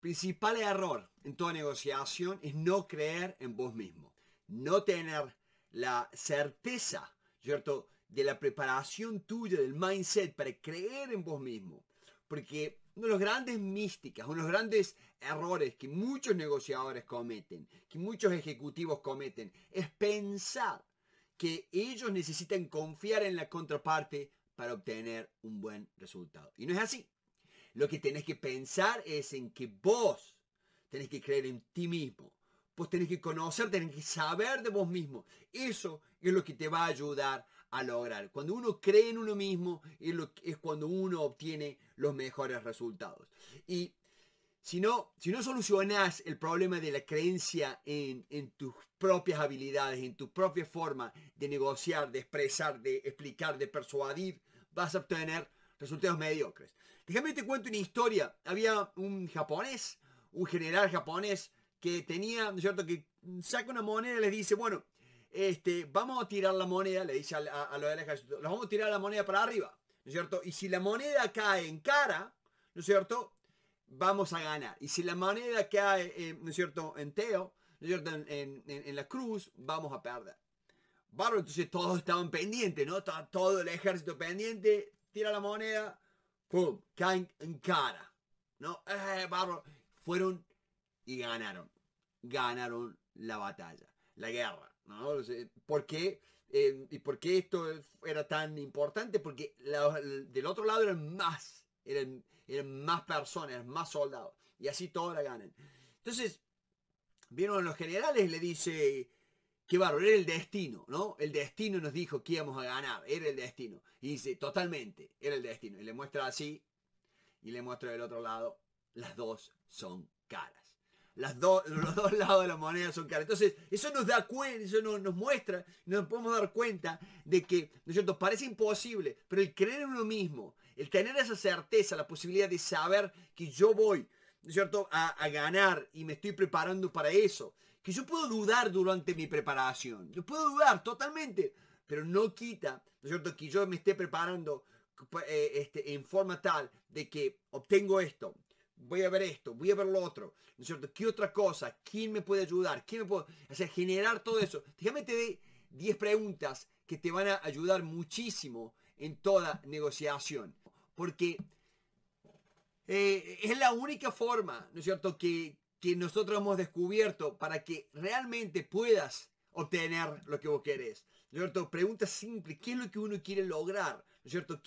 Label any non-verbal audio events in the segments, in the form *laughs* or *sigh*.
Principal error en toda negociación es no creer en vos mismo, no tener la certeza, ¿cierto?, de la preparación tuya, del mindset para creer en vos mismo. Porque uno de los grandes místicas, uno de los grandes errores que muchos negociadores cometen, que muchos ejecutivos cometen, es pensar que ellos necesitan confiar en la contraparte para obtener un buen resultado. Y no es así. Lo que tenés que pensar es en que vos tenés que creer en ti mismo. Vos tenés que conocer, tenés que saber de vos mismo. Eso es lo que te va a ayudar a lograr. Cuando uno cree en uno mismo es, cuando uno obtiene los mejores resultados. Y si no, si no solucionás el problema de la creencia en, tus propias habilidades, en tu propia forma de negociar, de expresar, de explicar, de persuadir, vas a obtener resultados mediocres. Déjame te cuento una historia. Había un japonés, un general japonés, que tenía, ¿no es cierto?, que saca una moneda y les dice, bueno, este, vamos a tirar la moneda, le dice a, a, los del ejército, vamos a tirar la moneda para arriba, ¿no es cierto? Y si la moneda cae en cara, ¿no es cierto? Vamos a ganar. Y si la moneda cae, eh, ¿no es cierto?, en Teo, ¿no es cierto?, en, la cruz, vamos a perder. Bueno, entonces todos estaban pendientes, ¿no? Todo el ejército pendiente, tira la moneda, pum, caen en cara. ¿No? Eh, Fueron y ganaron. Ganaron la batalla, la guerra. ¿no? ¿Por qué? Eh, ¿Y por qué esto era tan importante? Porque del otro lado eran más, eran, más personas, más soldados. Y así todos la ganan. Entonces, vieron a los generales, le dice, Qué barro! era el destino, ¿no? El destino nos dijo que íbamos a ganar, era el destino. Y dice, totalmente, era el destino. Y le muestra así y le muestra del otro lado. Las dos son caras. Las dos los dos lados de la moneda son caras. Entonces, eso nos da cuenta, eso nos, muestra, nos podemos dar cuenta de que, ¿no es cierto? Parece imposible, pero el creer en uno mismo, el tener esa certeza, la posibilidad de saber que yo voy, ¿no es cierto?, a, a ganar y me estoy preparando para eso que yo puedo dudar durante mi preparación. Yo puedo dudar totalmente, pero no quita, ¿no es cierto?, que yo me esté preparando eh, este, en forma tal de que obtengo esto, voy a ver esto, voy a ver lo otro, ¿no es cierto? ¿Qué otra cosa? ¿Quién me puede ayudar? ¿Quién me puede...? O generar todo eso. Déjame te dé 10 preguntas que te van a ayudar muchísimo en toda negociación. Porque eh, es la única forma, ¿no es cierto?, que, que nosotros hemos descubierto para que realmente puedas obtener lo que vos querés. ¿no es cierto? Pregunta simple, ¿qué es lo que uno quiere lograr? ¿no es cierto?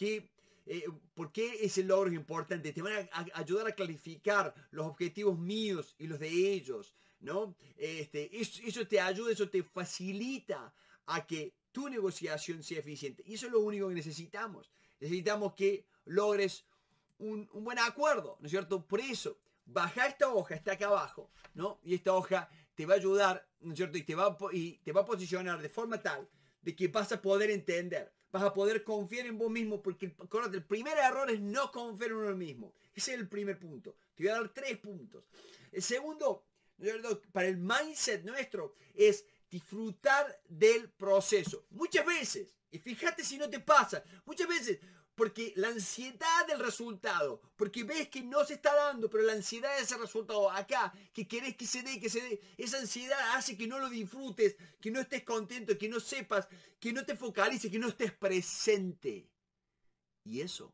Eh, ¿Por qué ese logro es importante? Te van a, ayudar a clarificar los objetivos míos y los de ellos, ¿no? Este, eso, te ayuda, eso te facilita a que tu negociación sea eficiente. Y eso es lo único que necesitamos. Necesitamos que logres un, un buen acuerdo, ¿no es cierto? Por eso baja esta hoja, está acá abajo, ¿no? Y esta hoja te va a ayudar, ¿no es cierto? Y te va, y te va a posicionar de forma tal de que vas a poder entender, vas a poder confiar en vos mismo, porque acuérdate, el primer error es no confiar en uno mismo. Ese es el primer punto. Te voy a dar tres puntos. El segundo, Para el mindset nuestro es disfrutar del proceso. Muchas veces, y fíjate si no te pasa, muchas veces porque la ansiedad del resultado, porque ves que no se está dando, pero la ansiedad de ese resultado acá, que querés que se dé, que se dé, esa ansiedad hace que no lo disfrutes, que no estés contento, que no sepas, que no te focalices, que no estés presente. Y eso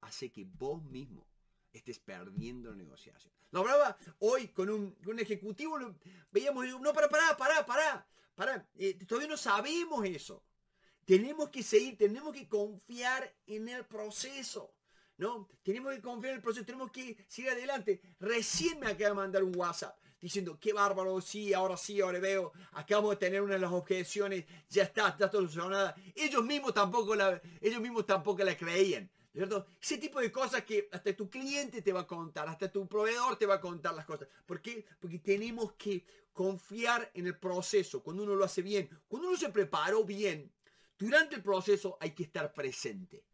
hace que vos mismo estés perdiendo la negociación. Lo hablaba hoy con un, ejecutivo, veíamos, no, para, para, para, para, para, eh, todavía no sabemos eso. Tenemos que seguir, tenemos que confiar en el proceso. ¿No? Tenemos que confiar en el proceso, tenemos que seguir adelante. Recién me acaba de mandar un WhatsApp diciendo, qué bárbaro, sí, ahora sí, ahora veo, Acabamos de tener una de las objeciones, ya está, está solucionada. Ellos mismos tampoco la, ellos mismos tampoco la creían. ¿Cierto? Ese tipo de cosas que hasta tu cliente te va a contar, hasta tu proveedor te va a contar las cosas. ¿Por qué? Porque tenemos que confiar en el proceso, cuando uno lo hace bien, cuando uno se preparó bien, durante el proceso hay que estar presente.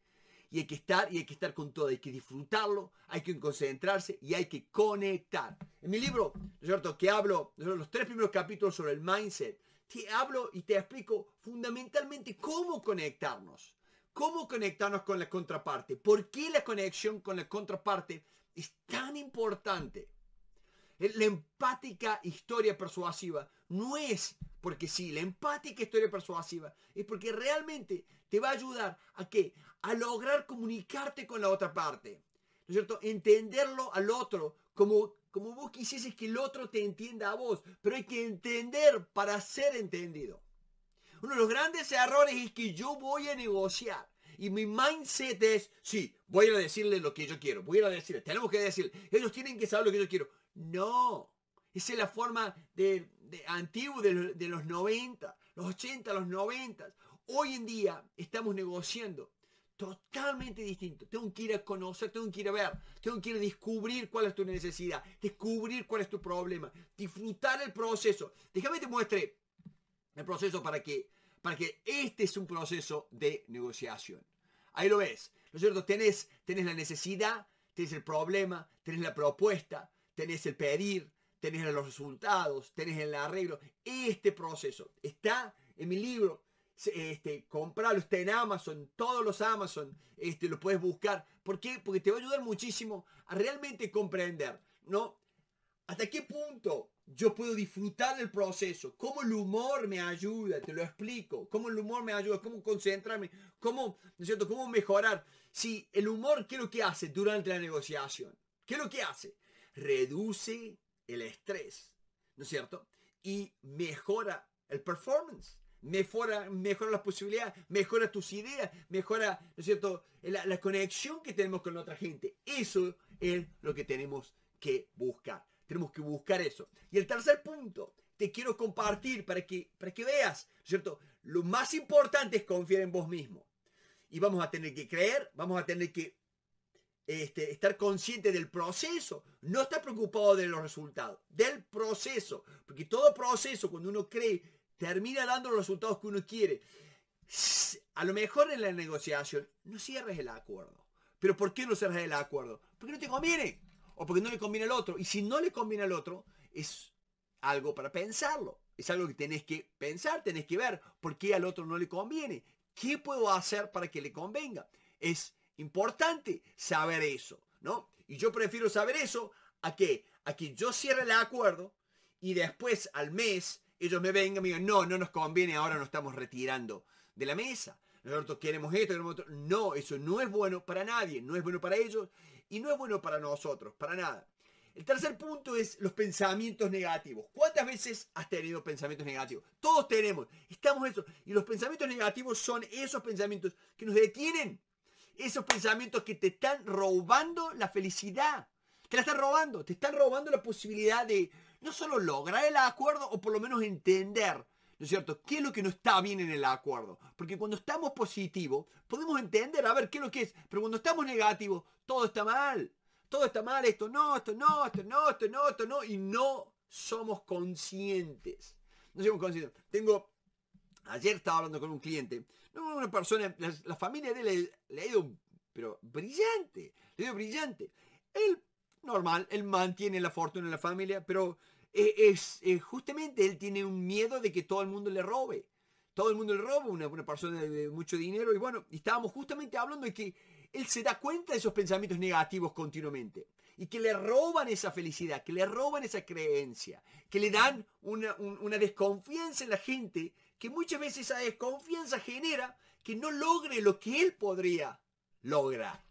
Y hay que estar, y hay que estar con todo, hay que disfrutarlo, hay que concentrarse y hay que conectar. En mi libro, cierto?, que hablo, los tres primeros capítulos sobre el mindset, te hablo y te explico fundamentalmente cómo conectarnos. ¿Cómo conectarnos con la contraparte? ¿Por qué la conexión con la contraparte es tan importante? La empática historia persuasiva no es porque sí, la empática historia persuasiva es porque realmente te va a ayudar a qué? A lograr comunicarte con la otra parte. ¿No es cierto? Entenderlo al otro como, como vos quisieses que el otro te entienda a vos. Pero hay que entender para ser entendido. Uno de los grandes errores es que yo voy a negociar. Y mi mindset es, sí, voy a decirle lo que yo quiero. Voy a decirle, tenemos que decirle, ellos tienen que saber lo que yo quiero. No, esa es la forma de, antigua de, los 90, los 80, los 90. Hoy en día estamos negociando totalmente distinto. Tengo que ir a conocer, tengo que ir a ver, tengo que ir a descubrir cuál es tu necesidad, descubrir cuál es tu problema, disfrutar el proceso. Déjame te muestre el proceso para que, para que este es un proceso de negociación. Ahí lo ves, ¿no cierto? Tenés, tenés la necesidad, tenés el problema, tenés la propuesta, tenés el pedir, tenés los resultados, tenés el arreglo. Este proceso está en mi libro. Este, compralo, está en Amazon, todos los Amazon, este, lo puedes buscar. ¿Por qué? Porque te va a ayudar muchísimo a realmente comprender, ¿no? ¿Hasta qué punto yo puedo disfrutar del proceso? ¿Cómo el humor me ayuda? Te lo explico. ¿Cómo el humor me ayuda? ¿Cómo concentrarme? ¿Cómo, ¿no ¿Cómo mejorar? Si el humor, ¿qué es lo que hace durante la negociación? ¿Qué es lo que hace? Reduce el estrés, ¿no es cierto? Y mejora el performance, mejora, mejora las posibilidades, mejora tus ideas, mejora, ¿no es cierto?, la, conexión que tenemos con la otra gente. Eso es lo que tenemos que buscar. Tenemos que buscar eso. Y el tercer punto, te quiero compartir para que, para que veas, ¿no es ¿cierto? Lo más importante es confiar en vos mismo. Y vamos a tener que creer, vamos a tener que este, estar consciente del proceso, no estar preocupado de los resultados, del proceso, porque todo proceso, cuando uno cree, termina dando los resultados que uno quiere. A lo mejor en la negociación no cierres el acuerdo. ¿Pero por qué no cierres el acuerdo? Porque no te conviene o porque no le conviene al otro. Y si no le conviene al otro, es algo para pensarlo. Es algo que tenés que pensar, tenés que ver por qué al otro no le conviene. ¿Qué puedo hacer para que le convenga? Es Importante saber eso, ¿no? Y yo prefiero saber eso a que, a que yo cierre el acuerdo y después al mes ellos me vengan y me digan, no, no nos conviene, ahora nos estamos retirando de la mesa. Nosotros queremos esto, queremos otro. No, eso no es bueno para nadie, no es bueno para ellos y no es bueno para nosotros, para nada. El tercer punto es los pensamientos negativos. ¿Cuántas veces has tenido pensamientos negativos? Todos tenemos, estamos eso. Y los pensamientos negativos son esos pensamientos que nos detienen esos pensamientos que te están robando la felicidad. Te la están robando, te están robando la posibilidad de no solo lograr el acuerdo o por lo menos entender ¿no es cierto? ¿Qué es lo que no está bien en el acuerdo? Porque cuando estamos positivos, podemos entender, a ver, qué es lo que es, pero cuando estamos negativos, todo está mal, todo está mal, esto no, esto no, esto no, esto no, esto no, y no somos conscientes. No somos conscientes. Tengo Ayer estaba hablando con un cliente, una persona, la, familia de él le, ha ido, pero brillante, le ha ido brillante. Él, normal, él mantiene la fortuna en la familia, pero eh, es, eh, justamente él tiene un miedo de que todo el mundo le robe. Todo el mundo le roba una, una persona de mucho dinero y bueno, estábamos justamente hablando de que él se da cuenta de esos pensamientos negativos continuamente y que le roban esa felicidad, que le roban esa creencia, que le dan una desconfianza en la gente que muchas veces esa desconfianza genera que no logre lo que él podría lograr.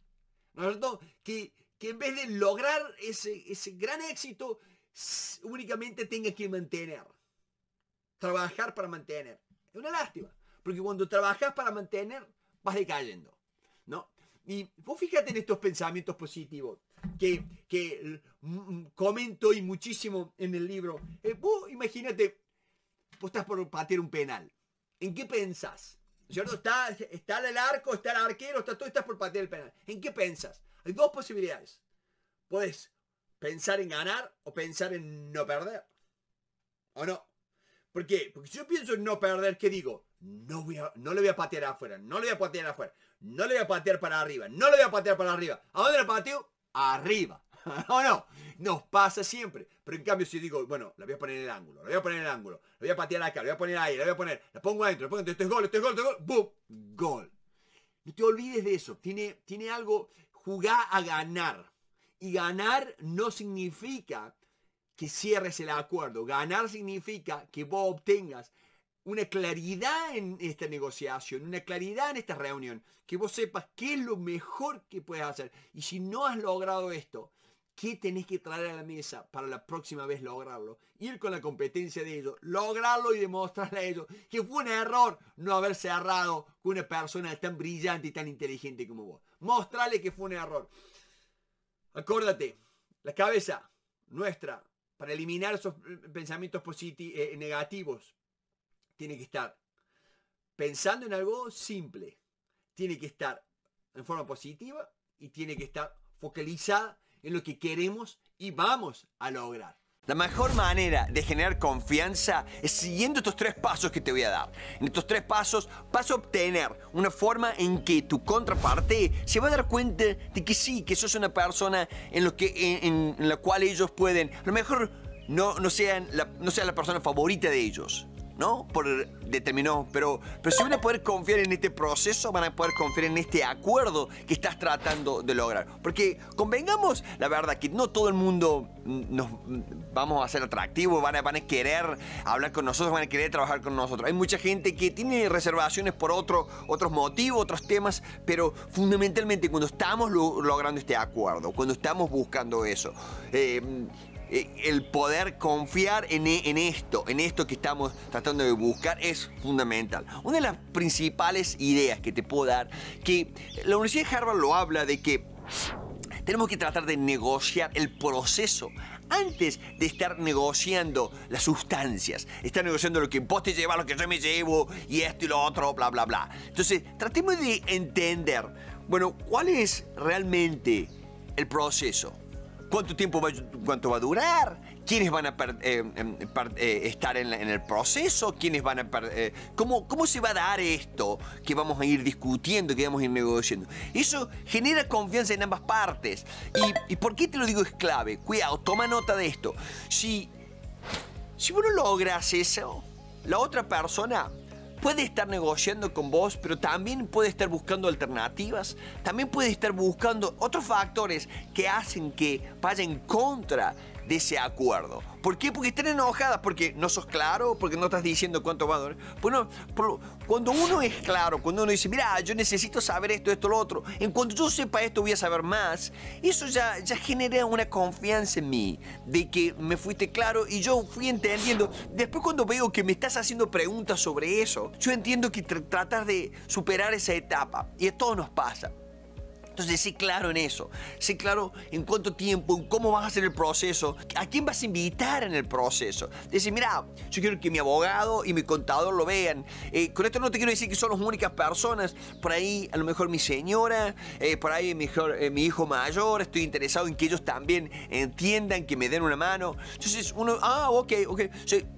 Que, que en vez de lograr ese, gran éxito, únicamente tenga que mantener. Trabajar para mantener. Es una lástima. Porque cuando trabajas para mantener, vas decayendo. ¿No? Y vos fíjate en estos pensamientos positivos que, que mm, mm, comento y muchísimo en el libro. Eh, vos imagínate vos estás por patear un penal. ¿En qué pensás? ¿Cierto? Está, está el arco, está el arquero, está todo, estás por patear el penal. ¿En qué pensás? Hay dos posibilidades. Puedes pensar en ganar o pensar en no perder. ¿O no? ¿Por Porque si yo pienso en no perder, ¿qué digo? No, voy a, no le voy a patear afuera, no le voy a patear afuera, no le voy a patear para arriba, no le voy a patear para arriba. ¿A dónde le pateo? Arriba. *laughs* no, no, nos pasa siempre. Pero en cambio si digo, bueno, la voy a poner en el ángulo, la voy a poner en el ángulo, la voy a patear acá, la voy a poner ahí, la voy a poner, la pongo adentro, la pongo adentro, es gol, este es gol, es gol, ¡boom! Gol. No te olvides de eso, tiene, tiene algo, jugar a ganar. Y ganar no significa que cierres el acuerdo, ganar significa que vos obtengas una claridad en esta negociación, una claridad en esta reunión, que vos sepas qué es lo mejor que puedes hacer. Y si no has logrado esto, qué tenés que traer a la mesa para la próxima vez lograrlo. Ir con la competencia de ellos, lograrlo y demostrarle a ellos que fue un error no haber cerrado con una persona tan brillante y tan inteligente como vos. Mostrarle que fue un error. Acuérdate, la cabeza nuestra, para eliminar esos pensamientos eh, negativos, tiene que estar pensando en algo simple. Tiene que estar en forma positiva y tiene que estar focalizada en lo que queremos y vamos a lograr. La mejor manera de generar confianza es siguiendo estos tres pasos que te voy a dar. En estos tres pasos vas a obtener una forma en que tu contraparte se va a dar cuenta de que sí, que sos una persona en, lo que, la cual ellos pueden, a lo mejor no, no, sean no sea la persona favorita de ellos, ¿no? Por determinado, pero, pero si van a poder confiar en este proceso, van a poder confiar en este acuerdo que estás tratando de lograr. Porque convengamos, la verdad, que no todo el mundo nos vamos a ser atractivo, van a, van a querer hablar con nosotros, van a querer trabajar con nosotros. Hay mucha gente que tiene reservaciones por otro, otros motivos, otros temas, pero fundamentalmente cuando estamos logrando este acuerdo, cuando estamos buscando eso, eh, eh, el poder confiar e, en, esto, en esto que estamos tratando de buscar, es fundamental. Una de las principales ideas que te puedo dar, que la Universidad de Harvard lo habla de que tenemos que tratar de negociar el proceso antes de estar negociando las sustancias, estar negociando lo que vos te lo que yo me llevo y esto y lo otro, bla, bla, bla. Entonces, tratemos de entender, bueno, cuál es realmente el proceso ¿Cuánto tiempo va, cuánto va a durar? ¿Quiénes van a eh, em, eh, estar en, el proceso? ¿Quiénes van a eh, cómo, se va a dar esto que vamos a ir discutiendo, que vamos a ir negociando? Eso genera confianza en ambas partes. ¿Y, por qué te lo digo es clave? Cuidado, toma nota de esto. Si, si vos no logras eso, la otra persona puede estar negociando con vos, pero también puede estar buscando alternativas, también puede estar buscando otros factores que hacen que vayan en contra de ese acuerdo. ¿Por qué? Porque están enojadas, porque no sos claro, porque no estás diciendo cuánto va a doler. Bueno, pues cuando uno es claro, cuando uno dice, mira, yo necesito saber esto, esto, lo otro, en cuanto yo sepa esto voy a saber más, eso ya, ya genera una confianza en mí, de que me fuiste claro y yo fui entendiendo. Después cuando veo que me estás haciendo preguntas sobre eso, yo entiendo que tratas de superar esa etapa y esto nos pasa. Entonces, sé claro en eso, sé claro en cuánto tiempo, en cómo vas a hacer el proceso, a quién vas a invitar en el proceso. Decir, mira, yo quiero que mi abogado y mi contador lo vean. Eh, con esto no te quiero decir que son las únicas personas, por ahí a lo mejor mi señora, eh, por ahí eh, mi, hijo mayor, estoy interesado en que ellos también entiendan, que me den una mano. Entonces uno, ah, ok, ok,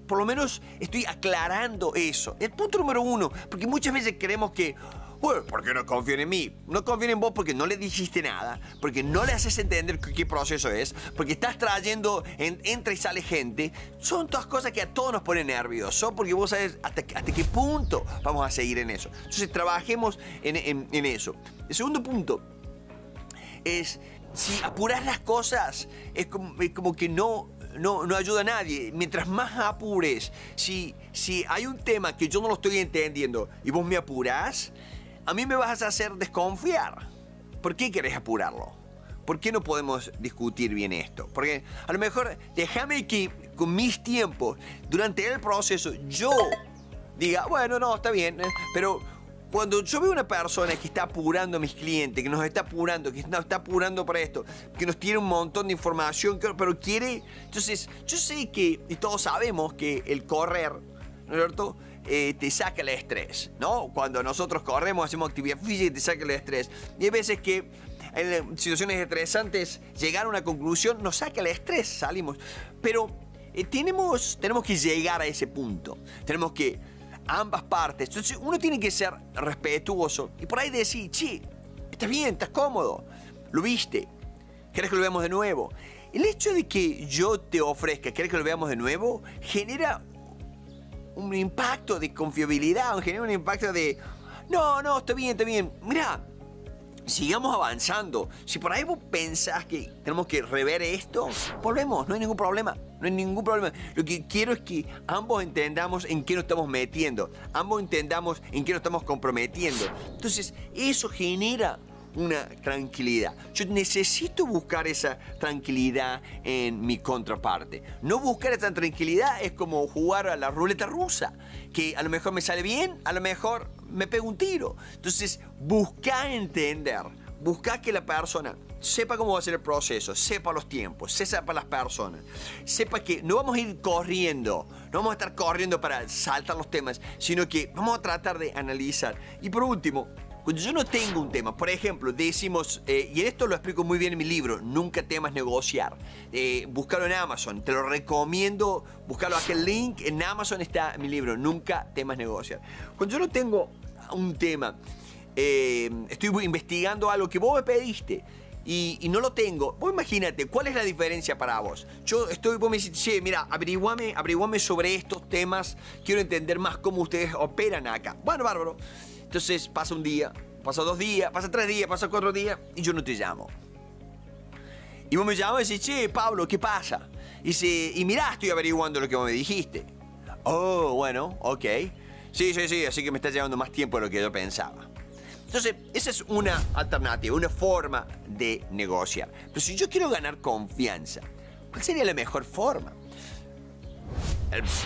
por lo menos estoy aclarando eso. El punto número uno, porque muchas veces creemos que pues porque no confían en mí. No confían en vos porque no le dijiste nada, porque no le haces entender qué proceso es, porque estás trayendo, entra y sale gente. Son todas cosas que a todos nos ponen nerviosos, porque vos sabes hasta, hasta qué punto vamos a seguir en eso. Entonces trabajemos en, eso. El segundo punto es, si apuras las cosas, es como, que no no, no, ayuda a nadie. Mientras más apures, si, si hay un tema que yo no lo estoy entendiendo y vos me apuras a mí me vas a hacer desconfiar. ¿Por qué querés apurarlo? ¿Por qué no podemos discutir bien esto? Porque a lo mejor déjame que con mis tiempos, durante el proceso, yo diga, bueno, no, está bien, eh, pero cuando yo veo una persona que está apurando a mis clientes, que nos está apurando, que nos está apurando para esto, que nos tiene un montón de información, pero quiere, entonces yo sé que, y todos sabemos que el correr, ¿no es cierto? Eh, te saca el estrés, ¿no? Cuando nosotros corremos, hacemos actividad física te saca el estrés. Y hay veces que en situaciones estresantes llegar a una conclusión nos saca el estrés, salimos. Pero eh, tenemos, tenemos que llegar a ese punto. Tenemos que ambas partes. Entonces uno tiene que ser respetuoso y por ahí decir, sí, estás bien, estás cómodo, lo viste, ¿querés que lo veamos de nuevo? El hecho de que yo te ofrezca, ¿querés que lo veamos de nuevo? Genera un impacto de confiabilidad, genera un impacto de, no, no, está bien, está bien. Mira, sigamos avanzando. Si por ahí vos pensás que tenemos que rever esto, volvemos, no hay ningún problema. No hay ningún problema. Lo que quiero es que ambos entendamos en qué nos estamos metiendo. Ambos entendamos en qué nos estamos comprometiendo. Entonces, eso genera una tranquilidad. Yo necesito buscar esa tranquilidad en mi contraparte. No buscar esa tranquilidad es como jugar a la ruleta rusa, que a lo mejor me sale bien, a lo mejor me pego un tiro. Entonces, busca entender, busca que la persona sepa cómo va a ser el proceso, sepa los tiempos, sepa las personas, sepa que no vamos a ir corriendo, no vamos a estar corriendo para saltar los temas, sino que vamos a tratar de analizar. Y por último, cuando yo no tengo un tema, por ejemplo, decimos, eh, y en esto lo explico muy bien en mi libro, Nunca temas negociar. Eh, búscalo en Amazon, te lo recomiendo, búscalo aquel link, en Amazon está mi libro, Nunca temas negociar. Cuando yo no tengo un tema, eh, estoy investigando algo que vos me pediste, y, no lo tengo. Vos imagínate, ¿cuál es la diferencia para vos? Yo estoy, vos me decís, che, mira, averiguame, averiguame sobre estos temas, quiero entender más cómo ustedes operan acá. Bueno, bárbaro. Entonces pasa un día, pasa dos días, pasa tres días, pasa cuatro días y yo no te llamo. Y vos me llamas y dices, che, Pablo, ¿qué pasa? Y dice, y mirá, estoy averiguando lo que vos me dijiste. Oh, bueno, ok. Sí, sí, sí, así que me está llevando más tiempo de lo que yo pensaba. Entonces, esa es una alternativa, una forma de negociar. Pero si yo quiero ganar confianza, ¿cuál sería la mejor forma?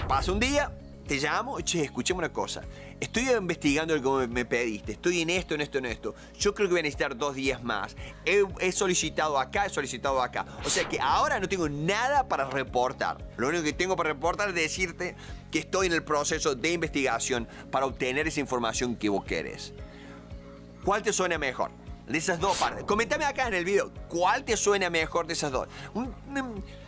Pasa un día, te llamo, che, escuchemos una cosa estoy investigando lo que me pediste, estoy en esto, en esto, en esto. Yo creo que voy a necesitar dos días más. He, solicitado acá, he solicitado acá. O sea que ahora no tengo nada para reportar. Lo único que tengo para reportar es decirte que estoy en el proceso de investigación para obtener esa información que vos querés. ¿Cuál te suena mejor? De esas dos partes. Comentame acá en el video, ¿cuál te suena mejor de esas dos?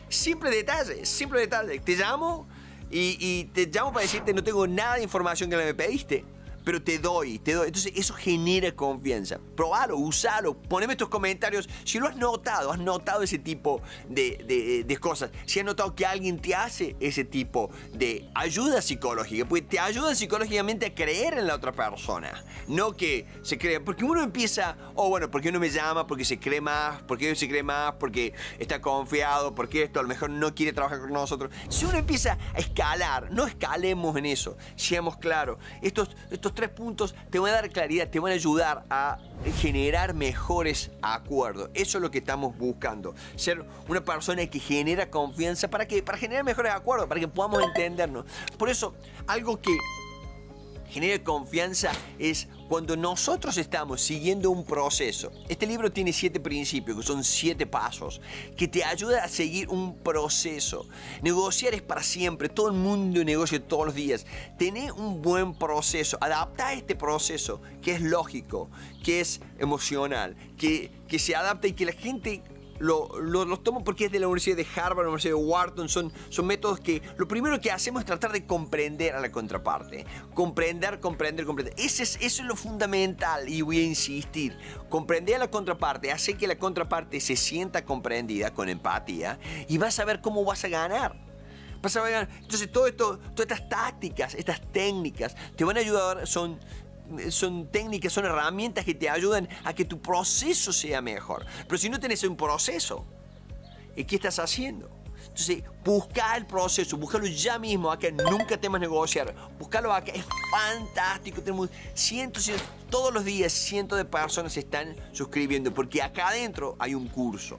simple detalle, simple detalle. Te llamo y, te llamo para decirte, no tengo nada de información que me pediste pero te doy, te doy. Entonces eso genera confianza. Probalo, usalo, poneme estos comentarios. Si lo has notado, has notado ese tipo de, de, cosas. Si has notado que alguien te hace ese tipo de ayuda psicológica, pues te ayuda psicológicamente a creer en la otra persona. No que se crea, porque uno empieza, oh bueno, porque uno me llama? Porque se cree más, porque se cree más, porque está confiado, porque esto a lo mejor no quiere trabajar con nosotros. Si uno empieza a escalar, no escalemos en eso, seamos claros. Estos, estos tres puntos te van a dar claridad, te van a ayudar a generar mejores acuerdos. Eso es lo que estamos buscando. Ser una persona que genera confianza. ¿Para qué? Para generar mejores acuerdos, para que podamos entendernos. Por eso, algo que genere confianza es cuando nosotros estamos siguiendo un proceso, este libro tiene siete principios, que son siete pasos, que te ayuda a seguir un proceso. Negociar es para siempre, todo el mundo negocia todos los días. Tener un buen proceso, adaptar este proceso, que es lógico, que es emocional, que, que se adapta y que la gente lo, los tomo porque es de la Universidad de Harvard, la Universidad de Wharton, son, son métodos que lo primero que hacemos es tratar de comprender a la contraparte. Comprender, comprender, comprender. Ese es, eso es lo fundamental y voy a insistir. Comprender a la contraparte hace que la contraparte se sienta comprendida con empatía y vas a ver cómo vas a ganar. Vas a entonces todo esto, todas estas tácticas, estas técnicas te van a ayudar, son, son técnicas, son herramientas que te ayudan a que tu proceso sea mejor. Pero si no tenés un proceso, ¿qué estás haciendo? Entonces, busca el proceso, búscalo ya mismo. Acá nunca temas negociar. Búscalo acá, es fantástico. Tenemos cientos, todos los días cientos de personas se están suscribiendo porque acá adentro hay un curso.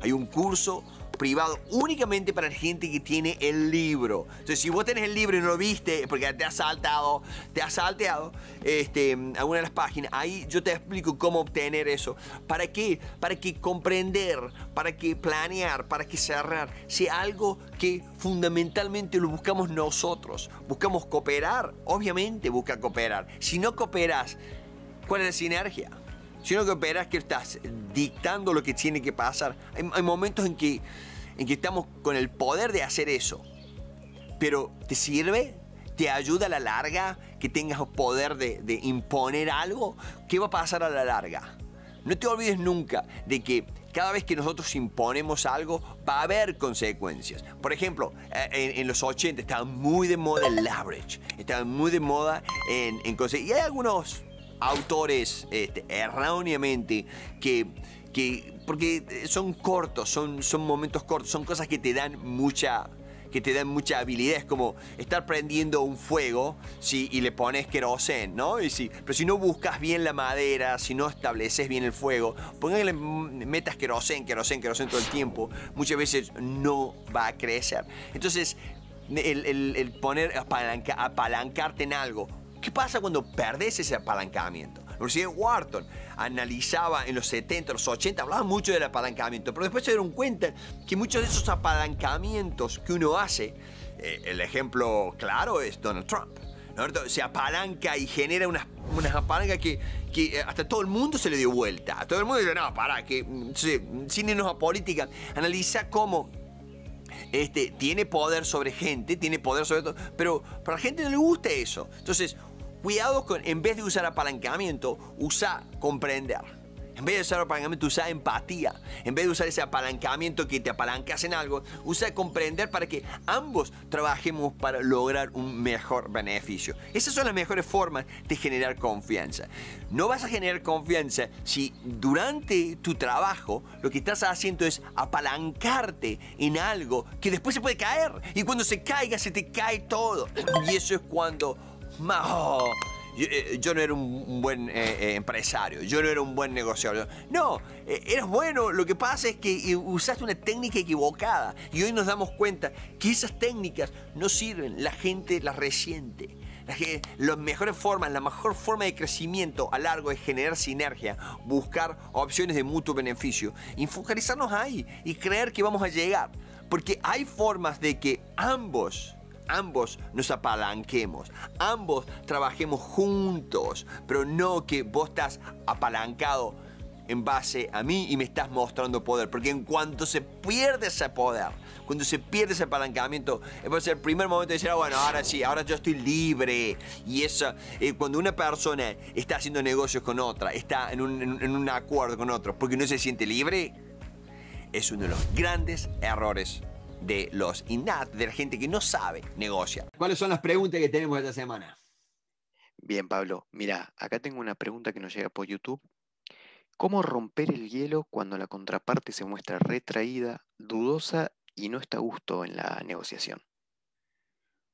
Hay un curso privado únicamente para la gente que tiene el libro. Entonces, si vos tenés el libro y no lo viste, porque te ha saltado, te ha salteado este, alguna de las páginas, ahí yo te explico cómo obtener eso. ¿Para qué? Para que comprender, para que planear, para que cerrar, sea algo que fundamentalmente lo buscamos nosotros. Buscamos cooperar, obviamente busca cooperar. Si no cooperas, ¿cuál es la sinergia? sino que verás que estás dictando lo que tiene que pasar. Hay, momentos en que, en que estamos con el poder de hacer eso, pero ¿te sirve? ¿Te ayuda a la larga que tengas poder de, de imponer algo? ¿Qué va a pasar a la larga? No te olvides nunca de que cada vez que nosotros imponemos algo va a haber consecuencias. Por ejemplo, eh, en, los 80 estaba muy de moda el leverage, estaba muy de moda en, en conseguir... Y hay algunos autores este, erróneamente que, que, porque son cortos, son, son momentos cortos, son cosas que te dan mucha que te dan mucha habilidad. Es como estar prendiendo un fuego y le pones queroseno ¿no? Y si, pero si no buscas bien la madera, si no estableces bien el fuego, ponganle metas queroseno queroseno queroseno todo el tiempo, muchas veces no va a crecer. Entonces, el, poner, apalancarte en algo ¿Qué pasa cuando perdés ese apalancamiento? Recién Wharton analizaba en los 70, los 80, hablaba mucho del apalancamiento, pero después se dieron cuenta que muchos de esos apalancamientos que uno hace, eh, el ejemplo claro es Donald Trump. Se apalanca y genera unas, unas apalancas que, que, eh, hasta todo el mundo se le dio vuelta. A todo el mundo dice, no, para, que mm, sin irnos a política, analiza cómo este, tiene poder sobre gente, tiene poder sobre todo, pero, para la gente no le gusta eso. Entonces, Cuidado con, en vez de usar apalancamiento, usa comprender. En vez de usar apalancamiento, usa empatía. En vez de usar ese apalancamiento que te apalancas en algo, usa comprender para que ambos trabajemos para lograr un mejor beneficio. Esas son las mejores formas de generar confianza. No vas a generar confianza si durante tu trabajo lo que estás haciendo es apalancarte en algo que después se puede caer. Y cuando se caiga, se te cae todo. Y eso es cuando Oh, eh, yo, no era un buen eh, eh, empresario, yo no era un buen negociador. No, eres bueno, lo que pasa es que usaste una técnica equivocada y hoy nos damos cuenta que esas técnicas no sirven, la gente las resiente. Las, las mejores formas, la mejor forma de crecimiento a largo es generar sinergia, buscar opciones de mutuo beneficio, y focalizarnos ahí y creer que vamos a llegar, porque hay formas de que ambos ambos nos apalanquemos, ambos trabajemos juntos, pero no que vos estás apalancado en base a mí y me estás mostrando poder, porque en cuanto se pierde ese poder, cuando se pierde ese apalancamiento, es el primer momento de decir, ah, bueno, ahora sí, ahora yo estoy libre. Y eso, eh, cuando una persona está haciendo negocios con otra, está en un acuerdo con otro, porque no se siente libre, es uno de los grandes errores de los INAT, de la gente que no sabe negociar. ¿Cuáles son las preguntas que tenemos esta semana? Bien, Pablo, mira, acá tengo una pregunta que nos llega por YouTube. ¿Cómo romper el hielo cuando la contraparte se muestra retraída, dudosa y no está a gusto en la negociación?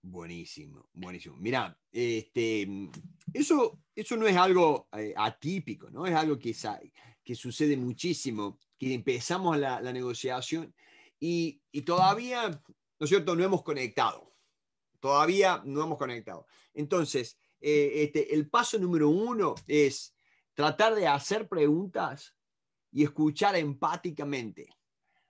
Buenísimo, buenísimo. Mira, este, eso, eso no es algo eh, atípico, ¿no? Es algo que, que sucede muchísimo, que empezamos la negociación y, todavía, ¿no es cierto?, no hemos conectado. Todavía no hemos conectado. Entonces, eh, este, el paso número uno es tratar de hacer preguntas y escuchar empáticamente.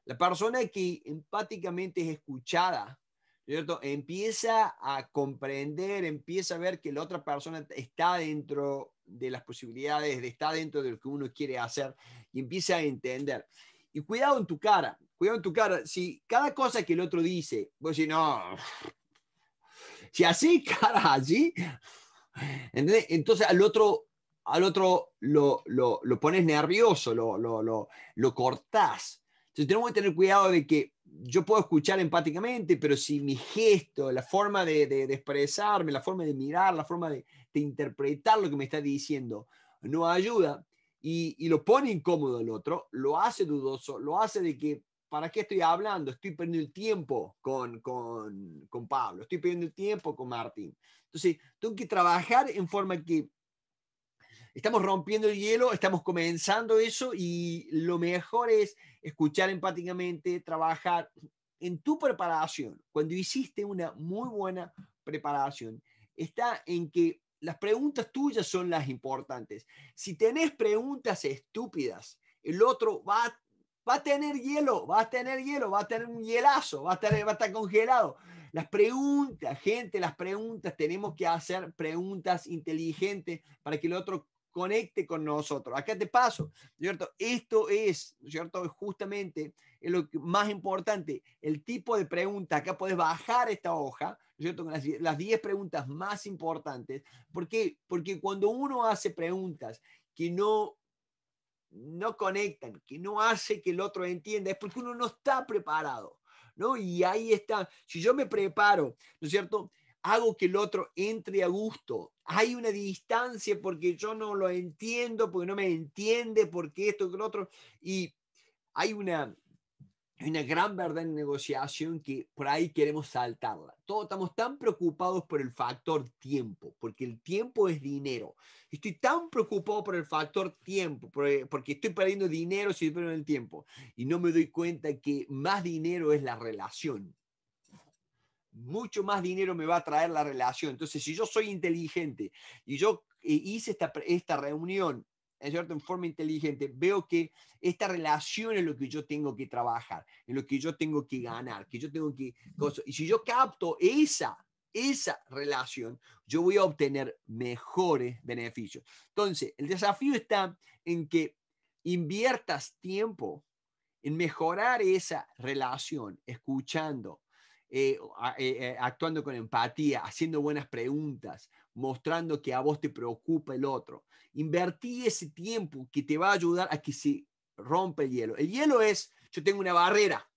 La persona que empáticamente es escuchada, ¿cierto? Empieza a comprender, empieza a ver que la otra persona está dentro de las posibilidades, está dentro de lo que uno quiere hacer y empieza a entender. Y cuidado en tu cara, cuidado en tu cara. Si cada cosa que el otro dice, vos decís, no, *laughs* si así, *laughs* cara, allí, entonces al otro, al otro lo, lo, lo pones nervioso, lo, lo, lo cortás. Entonces tenemos que tener cuidado de que yo puedo escuchar empáticamente, pero si mi gesto, la forma de, expresarme, la forma de mirar, la forma de, interpretar lo que me está diciendo, no ayuda y, y, lo pone incómodo al otro, lo hace dudoso, lo hace de que ¿para qué estoy hablando? Estoy perdiendo el tiempo con, Pablo, estoy perdiendo el tiempo con Martín. Entonces, tengo que trabajar en forma que estamos rompiendo el hielo, estamos comenzando eso y lo mejor es escuchar empáticamente, trabajar en tu preparación. Cuando hiciste una muy buena preparación, está en que las preguntas tuyas son las importantes. Si tenés preguntas estúpidas, el otro va a va a tener hielo, va a tener hielo, va a tener un hielazo, va a estar, va a estar congelado. Las preguntas, gente, las preguntas, tenemos que hacer preguntas inteligentes para que el otro conecte con nosotros. Acá te paso, ¿cierto? Esto es, ¿cierto? Justamente es lo más importante, el tipo de pregunta. Acá puedes bajar esta hoja, ¿cierto? Con las 10 preguntas más importantes. ¿Por qué? Porque cuando uno hace preguntas que no no conectan, que no hace que el otro entienda, es porque uno no está preparado, ¿no? Y ahí está, si yo me preparo, ¿no es cierto? Hago que el otro entre a gusto. Hay una distancia porque yo no lo entiendo, porque no me entiende, porque esto, que lo otro. Y hay una, una gran verdad en negociación que por ahí queremos saltarla. Todos estamos tan preocupados por el factor tiempo, porque el tiempo es dinero. Estoy tan preocupado por el factor tiempo, eh, porque estoy perdiendo dinero si perdiendo el tiempo. Y no me doy cuenta que más dinero es la relación. Mucho más dinero me va a traer la relación. Entonces, si yo soy inteligente y yo eh, hice esta, esta reunión ¿es cierto? En forma inteligente, veo que esta relación es lo que yo tengo que trabajar, en lo que yo tengo que ganar, que yo tengo que... Y si yo capto esa, esa relación, yo voy a obtener mejores beneficios. Entonces, el desafío está en que inviertas tiempo en mejorar esa relación, escuchando, eh, eh, eh, actuando con empatía, haciendo buenas preguntas, mostrando que a vos te preocupa el otro. Invertí ese tiempo que te va a ayudar a que se rompa el hielo. El hielo es, yo tengo una barrera,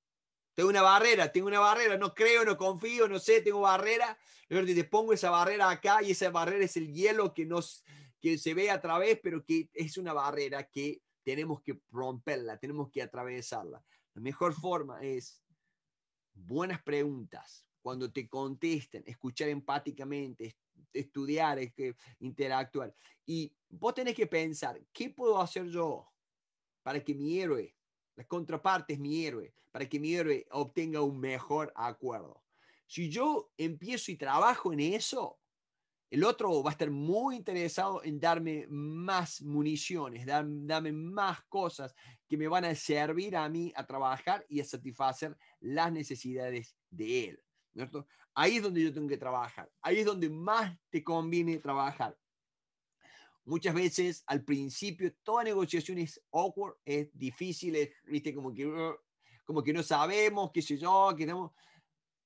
tengo una barrera, tengo una barrera, no creo, no confío, no sé, tengo barrera. Te pongo esa barrera acá y esa barrera es el hielo que, nos, que se ve a través, pero que es una barrera que tenemos que romperla, tenemos que atravesarla. La mejor forma es buenas preguntas. Cuando te contesten, escuchar empáticamente, estudiar, que interactuar. Y vos tenés que pensar, ¿qué puedo hacer yo para que mi héroe, la contraparte es mi héroe, para que mi héroe obtenga un mejor acuerdo? Si yo empiezo y trabajo en eso, el otro va a estar muy interesado en darme más municiones, darme más cosas que me van a servir a mí a trabajar y a satisfacer las necesidades de él. Ahí es donde yo tengo que trabajar, ahí es donde más te conviene trabajar. Muchas veces al principio toda negociación es awkward, es difícil, es, viste, como que, como no sabemos, qué sé yo, qué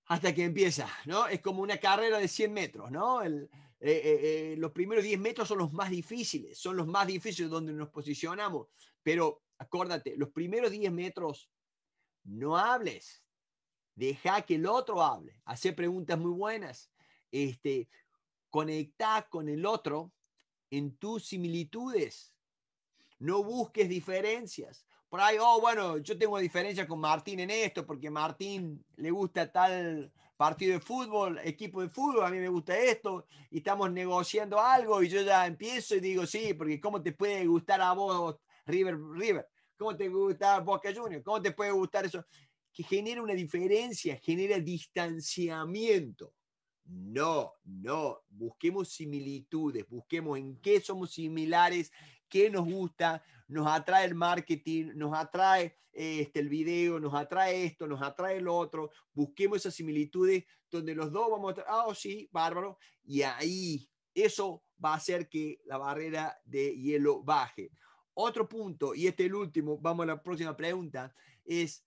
hasta que empieza, ¿no? Es como una carrera de 100 metros, ¿no? Eh, eh, eh, los primeros 10 metros son los más difíciles, son los más difíciles donde nos posicionamos, pero acuérdate, los primeros 10 metros no hables, Deja que el otro hable. hace preguntas muy buenas. Este, conecta con el otro en tus similitudes. No busques diferencias. Por ahí, oh, bueno, yo tengo diferencias con Martín en esto, porque Martín le gusta tal partido de fútbol, equipo de fútbol, a mí me gusta esto, y estamos negociando algo, y yo ya empiezo y digo, sí, porque ¿cómo te puede gustar a vos River River? ¿Cómo te gusta Boca Junior? ¿Cómo te puede gustar eso? que genera una diferencia, genera distanciamiento. No, no, busquemos similitudes, busquemos en qué somos similares, qué nos gusta, nos atrae el marketing, nos atrae este, el video, nos atrae esto, nos atrae lo otro, busquemos esas similitudes donde los dos vamos a ah, oh, sí, bárbaro, y ahí eso va a hacer que la barrera de hielo baje. Otro punto, y este es el último, vamos a la próxima pregunta, es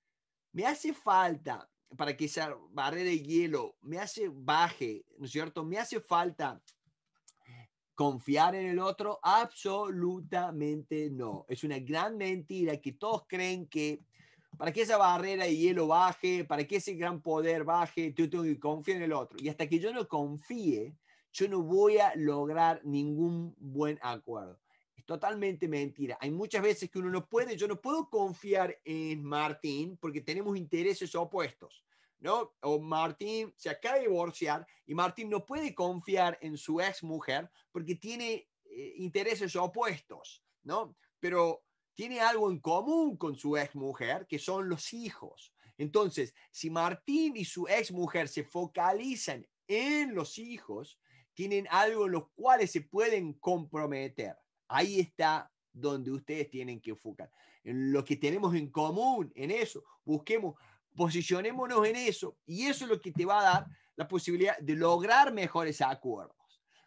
me hace falta para que esa barrera de hielo me hace baje, ¿no es cierto? Me hace falta confiar en el otro, absolutamente no. Es una gran mentira que todos creen que para que esa barrera de hielo baje, para que ese gran poder baje, yo tengo que confiar en el otro. Y hasta que yo no confíe, yo no voy a lograr ningún buen acuerdo. Es totalmente mentira. Hay muchas veces que uno no puede, yo no puedo confiar en Martín porque tenemos intereses opuestos, ¿no? O Martín se acaba de divorciar y Martín no puede confiar en su ex mujer porque tiene eh, intereses opuestos, ¿no? Pero tiene algo en común con su ex mujer, que son los hijos. Entonces, si Martín y su ex mujer se focalizan en los hijos, tienen algo en lo cual se pueden comprometer. Ahí está donde ustedes tienen que enfocar. En lo que tenemos en común, en eso, busquemos, posicionémonos en eso. Y eso es lo que te va a dar la posibilidad de lograr mejores acuerdos.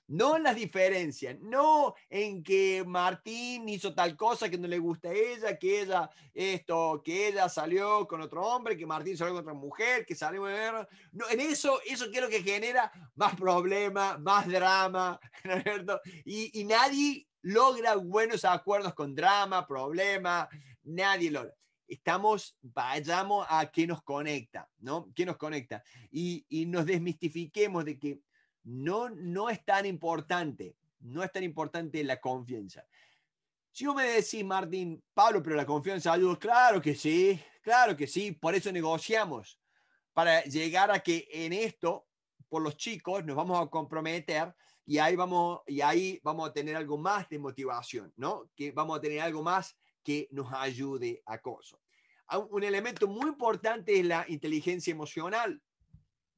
No en las diferencias, no en que Martín hizo tal cosa que no le gusta a ella, que ella esto, que ella salió con otro hombre, que Martín salió con otra mujer, que salió con... No, en eso, eso lo que genera más problemas, más drama, *laughs* y nadie logra buenos acuerdos con drama, problema, nadie lo estamos, vayamos a qué nos conecta, ¿no? ¿Qué nos conecta? Y, y, nos desmistifiquemos de que no, no es tan importante, no es tan importante la confianza. Si vos me decís, Martín, Pablo, pero la confianza claro que sí, claro que sí, por eso negociamos, para llegar a que en esto por los chicos, nos vamos a comprometer y ahí vamos, y ahí vamos a tener algo más de motivación, ¿no? Que vamos a tener algo más que nos ayude a eso ah, Un elemento muy importante es la inteligencia emocional,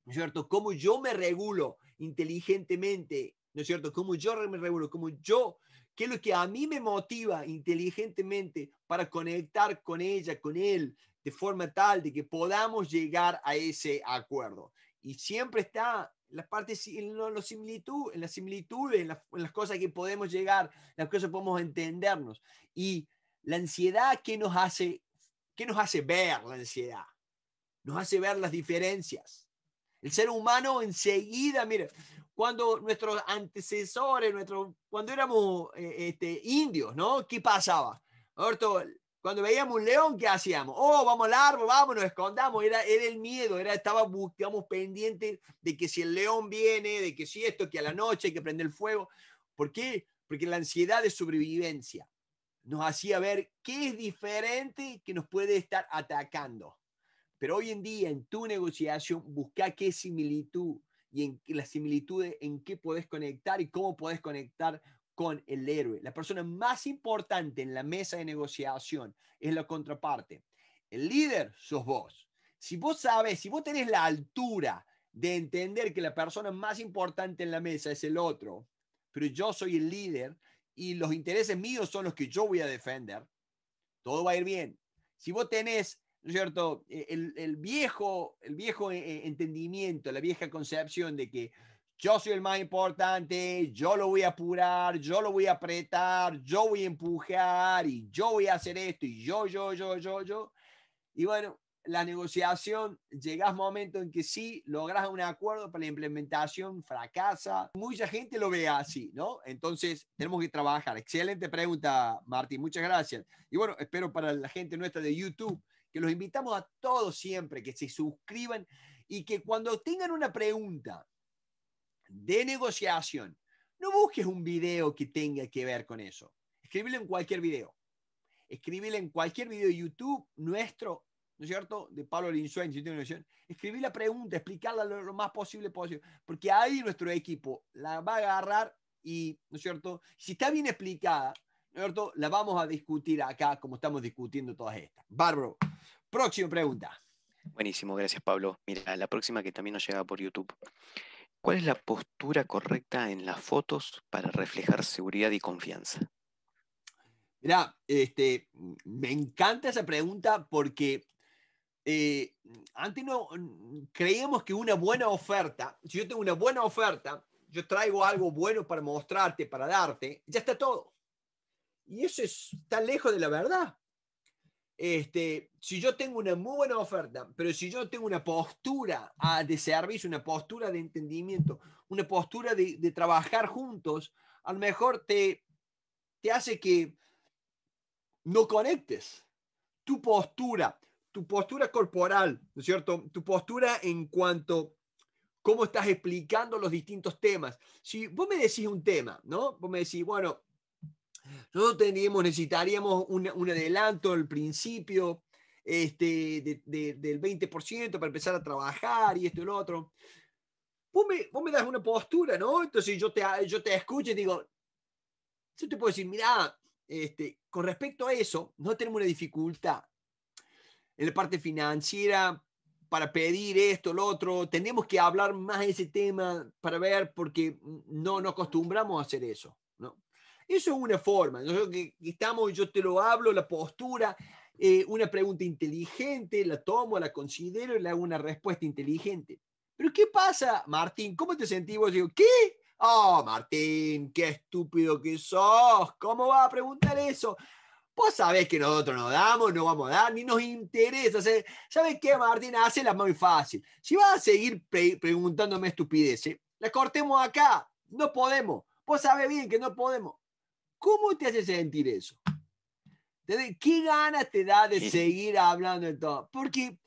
¿no es cierto? Cómo yo me regulo inteligentemente, ¿no es cierto? Cómo yo me regulo, cómo yo, qué es lo que a mí me motiva inteligentemente para conectar con ella, con él, de forma tal de que podamos llegar a ese acuerdo y siempre está las partes en, la similitud, en las similitudes, en, las cosas que podemos llegar, las cosas que podemos entendernos. Y la ansiedad, ¿qué nos hace, que nos hace ver la ansiedad? Nos hace ver las diferencias. El ser humano enseguida, mire, cuando nuestros antecesores, nuestro, cuando éramos eh, este, indios, ¿no? ¿Qué pasaba? Roberto, cuando veíamos un león, ¿qué hacíamos? Oh, vamos al árbol, vamos, nos escondamos. Era, era el miedo, era, estaba, buscábamos pendiente de que si el león viene, de que si esto, que a la noche hay que prender el fuego. ¿Por qué? Porque la ansiedad de sobrevivencia nos hacía ver qué es diferente que nos puede estar atacando. Pero hoy en día, en tu negociación, busca qué similitud y en las similitudes en qué podés conectar y cómo podés conectar con el héroe. La persona más importante en la mesa de negociación es la contraparte. El líder sos vos. Si vos sabes, si vos tenés la altura de entender que la persona más importante en la mesa es el otro, pero yo soy el líder y los intereses míos son los que yo voy a defender, todo va a ir bien. Si vos tenés, ¿no es cierto?, e, el, el viejo, el viejo eh, entendimiento, la vieja concepción de que yo soy el más importante, yo lo voy a apurar, yo lo voy a apretar, yo voy a empujar y yo voy a hacer esto y yo, yo, yo, yo, yo. Y bueno, la negociación, llegas a un momento en que sí, logras un acuerdo, pero la implementación fracasa. Mucha gente lo ve así, ¿no? Entonces, tenemos que trabajar. Excelente pregunta, Martín, muchas gracias. Y bueno, espero para la gente nuestra de YouTube que los invitamos a todos siempre, que se suscriban y que cuando tengan una pregunta de negociación, no busques un video que tenga que ver con eso. Escríbelo en cualquier video. Escríbelo en cualquier video de YouTube nuestro, ¿no es cierto? De Pablo Linsuén, si tiene Escribí la pregunta, explicarla lo, más posible posible, porque ahí nuestro equipo la va a agarrar y, ¿no es cierto? Si está bien explicada, ¿no es cierto? La vamos a discutir acá como estamos discutiendo todas estas. Bárbaro. Próxima pregunta. Buenísimo, gracias Pablo. Mira, la próxima que también nos llega por YouTube. ¿Cuál es la postura correcta en las fotos para reflejar seguridad y confianza? Mira, este, me encanta esa pregunta porque eh, antes no mm, creíamos que una buena oferta, si yo tengo una buena oferta, yo traigo algo bueno para mostrarte, para darte, ya está todo. Y eso es, está lejos de la verdad este, si yo tengo una muy buena oferta, pero si yo tengo una postura de servicio, una postura de entendimiento, una postura de, trabajar juntos, a lo mejor te, te hace que no conectes. Tu postura, tu postura corporal, ¿no es cierto? Tu postura en cuanto cómo estás explicando los distintos temas. Si vos me decís un tema, ¿no? Vos me decís, bueno, nosotros teníamos, necesitaríamos un, adelanto al principio este, del 20% para empezar a trabajar y esto y lo otro. Vos me, das una postura, ¿no? Entonces yo te, yo te escucho y digo, yo te puedo decir, mira, este, con respecto a eso, no tenemos una dificultad en la parte financiera para pedir esto, lo otro. Tenemos que hablar más de ese tema para ver, porque no nos acostumbramos a hacer eso. Eso es una forma. Nosotros que, estamos, yo te lo hablo, la postura, eh, una pregunta inteligente, la tomo, la considero y le hago una respuesta inteligente. Pero ¿qué pasa, Martín? ¿Cómo te sentimos? Digo, ¿qué? Oh, Martín, qué estúpido que sos. ¿Cómo vas a preguntar eso? Vos sabés que nosotros no damos, no vamos a dar, ni nos interesa. ¿Sabes ¿Sabés qué, Martín? Hace la muy fácil. Si vas a seguir preguntándome estupideces, la cortemos acá. No podemos. Vos sabés bien que no podemos. ¿Cómo te hace sentir eso? ¿Qué ganas te da de seguir hablando de todo? Porque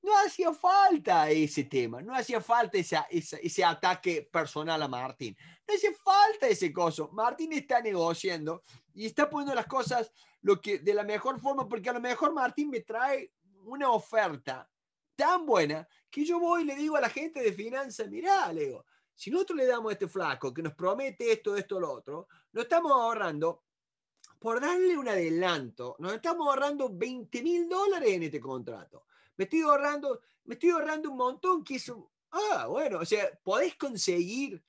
no hacía falta ese tema, no hacía falta ese ataque personal a Martín, no hacía falta ese coso. Martín está negociando y está poniendo las cosas lo que, de la mejor forma, porque a lo mejor Martín me trae una oferta tan buena que yo voy y le digo a la gente de finanzas, mirá, Leo. Si nosotros le damos este flaco que nos promete esto, esto, lo otro, nos estamos ahorrando, por darle un adelanto, nos estamos ahorrando 20 mil dólares en este contrato. Me estoy ahorrando, me estoy ahorrando un montón que es, ah, bueno, o sea, podés conseguir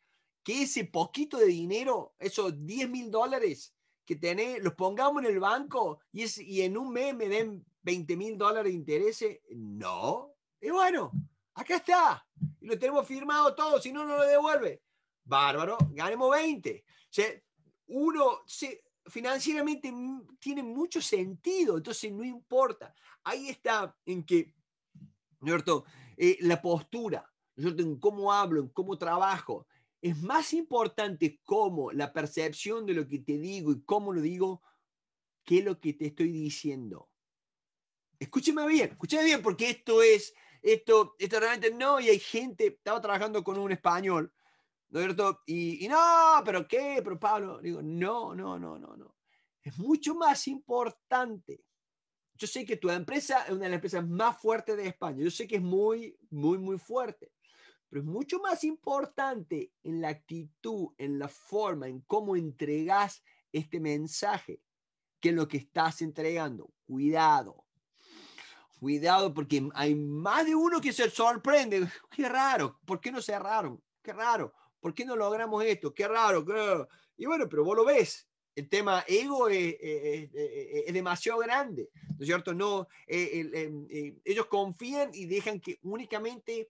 que ese poquito de dinero, esos 10 mil dólares que tenés, los pongamos en el banco y, y en un mes me den 20 mil dólares de intereses. No, y bueno, acá está. Y lo tenemos firmado todo, si no, no lo devuelve. Bárbaro, ganemos 20. uno se, financieramente tiene mucho sentido, entonces no importa. Ahí está en que, ¿no es eh, la postura, ¿no es En cómo hablo, en cómo trabajo. Es más importante cómo la percepción de lo que te digo y cómo lo digo que lo que te estoy diciendo. Escúcheme bien, escúcheme bien, porque esto es esto, realmente no, y hay gente, estaba trabajando con un español, ¿no Y, no, pero qué, pero Pablo, digo, no, no, no, no, no. Es mucho más importante. Yo sé que tu empresa es una de las empresas más fuertes de España, yo sé que es muy, muy, muy fuerte, pero es mucho más importante en la actitud, en la forma, en cómo entregas este mensaje que lo que estás entregando. Cuidado Cuidado porque hay más de uno que se sorprende. *laughs* Qué raro, ¿por qué no cerraron Qué raro, ¿por qué no logramos esto? Qué raro. Y bueno, pero vos lo ves. El tema ego es, es, demasiado grande, ¿no es cierto? No, eh, eh, eh, ellos confían y dejan que únicamente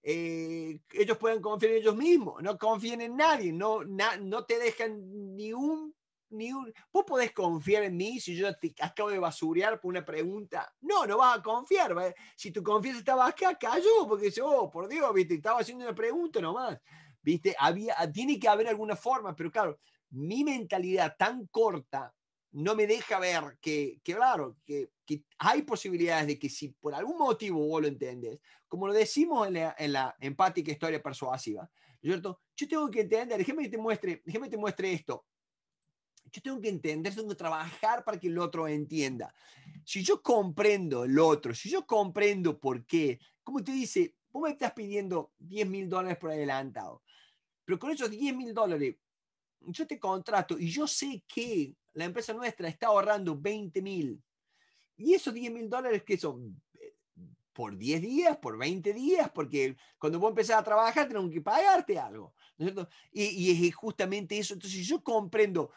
ellos puedan confiar en ellos mismos, no confían en nadie, no, no te dejan ni un ni Vos podés confiar en mí si yo te acabo de basurear por una pregunta. No, no vas a confiar. Si tu confianza estaba acá, cayó, porque dice, oh, por Dios, viste, estaba haciendo una pregunta nomás. Viste, había, tiene que haber alguna forma, pero claro, mi mentalidad tan corta no me deja ver que, claro, que, hay posibilidades de que si por algún motivo vos lo entendés, como lo decimos en la, en la empática historia persuasiva, ¿cierto? Yo tengo que entender, déjeme que te muestre, déjame que te muestre esto yo tengo que entender, tengo que trabajar para que el otro entienda. Si yo comprendo el otro, si yo comprendo por qué, como te dice, vos me estás pidiendo 10 mil dólares por adelantado, pero con esos 10 mil dólares yo te contrato y yo sé que la empresa nuestra está ahorrando 20 mil. Y esos 10 mil dólares que son por 10 días, por 20 días, porque cuando vos empezar a trabajar tengo que pagarte algo. ¿no es cierto? Y, y, es justamente eso. Entonces, yo comprendo,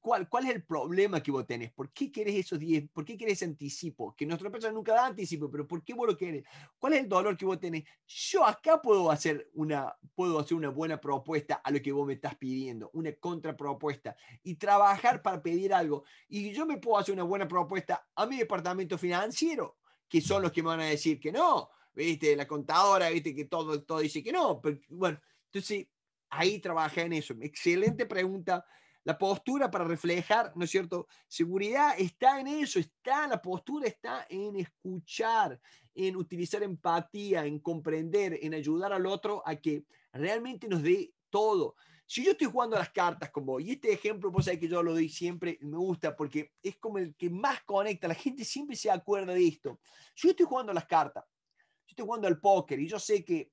cuál, ¿Cuál es el problema que vos tenés? ¿Por qué querés esos 10? ¿Por qué querés anticipo? Que nuestra empresa nunca da anticipo, pero ¿por qué vos lo querés? ¿Cuál es el dolor que vos tenés? Yo acá puedo hacer una, puedo hacer una buena propuesta a lo que vos me estás pidiendo, una contrapropuesta, y trabajar para pedir algo. Y yo me puedo hacer una buena propuesta a mi departamento financiero, que son los que me van a decir que no, ¿viste? La contadora, ¿viste? Que todo, todo dice que no. Pero, bueno, entonces ahí trabajé en eso. Excelente pregunta la postura para reflejar, ¿no es cierto? Seguridad está en eso, está, la postura está en escuchar, en utilizar empatía, en comprender, en ayudar al otro a que realmente nos dé todo. Si yo estoy jugando a las cartas como vos, y este ejemplo, pues sabés que yo lo doy siempre, me gusta porque es como el que más conecta, la gente siempre se acuerda de esto. Si Yo estoy jugando a las cartas, yo estoy jugando al póker y yo sé que